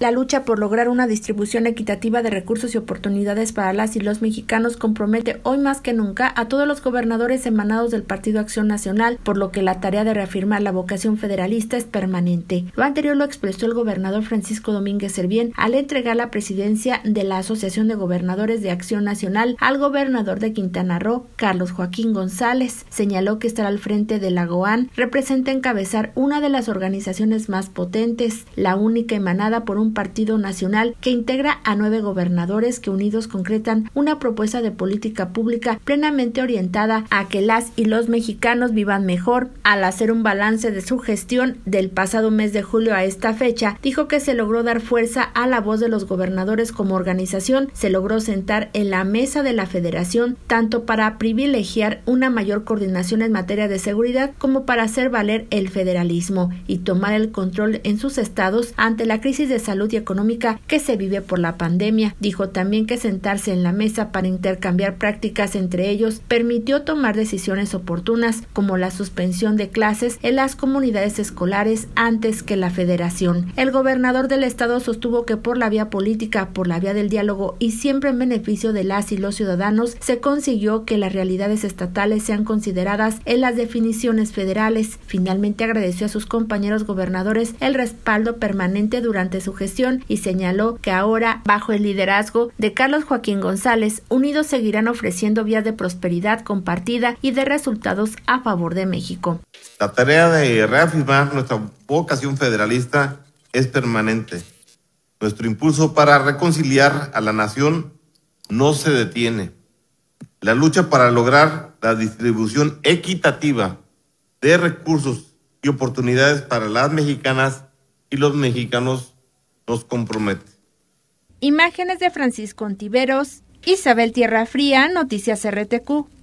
La lucha por lograr una distribución equitativa de recursos y oportunidades para las y los mexicanos compromete hoy más que nunca a todos los gobernadores emanados del Partido Acción Nacional, por lo que la tarea de reafirmar la vocación federalista es permanente. Lo anterior lo expresó el gobernador Francisco Domínguez Servién al entregar la presidencia de la Asociación de Gobernadores de Acción Nacional al gobernador de Quintana Roo, Carlos Joaquín González. Señaló que estar al frente de la GOAN representa encabezar una de las organizaciones más potentes, la única emanada por un partido nacional que integra a nueve gobernadores que unidos concretan una propuesta de política pública plenamente orientada a que las y los mexicanos vivan mejor. Al hacer un balance de su gestión del pasado mes de julio a esta fecha, dijo que se logró dar fuerza a la voz de los gobernadores como organización, se logró sentar en la mesa de la federación tanto para privilegiar una mayor coordinación en materia de seguridad como para hacer valer el federalismo y tomar el control en sus estados ante la crisis de salud salud económica que se vive por la pandemia. Dijo también que sentarse en la mesa para intercambiar prácticas entre ellos permitió tomar decisiones oportunas como la suspensión de clases en las comunidades escolares antes que la federación. El gobernador del estado sostuvo que por la vía política, por la vía del diálogo y siempre en beneficio de las y los ciudadanos, se consiguió que las realidades estatales sean consideradas en las definiciones federales. Finalmente agradeció a sus compañeros gobernadores el respaldo permanente durante su gestión y señaló que ahora, bajo el liderazgo de Carlos Joaquín González, unidos seguirán ofreciendo vías de prosperidad compartida y de resultados a favor de México. La tarea de reafirmar nuestra vocación federalista es permanente. Nuestro impulso para reconciliar a la nación no se detiene. La lucha para lograr la distribución equitativa de recursos y oportunidades para las mexicanas y los mexicanos nos compromete. Imágenes de Francisco Ontiveros, Isabel Tierra Fría, Noticias RTQ.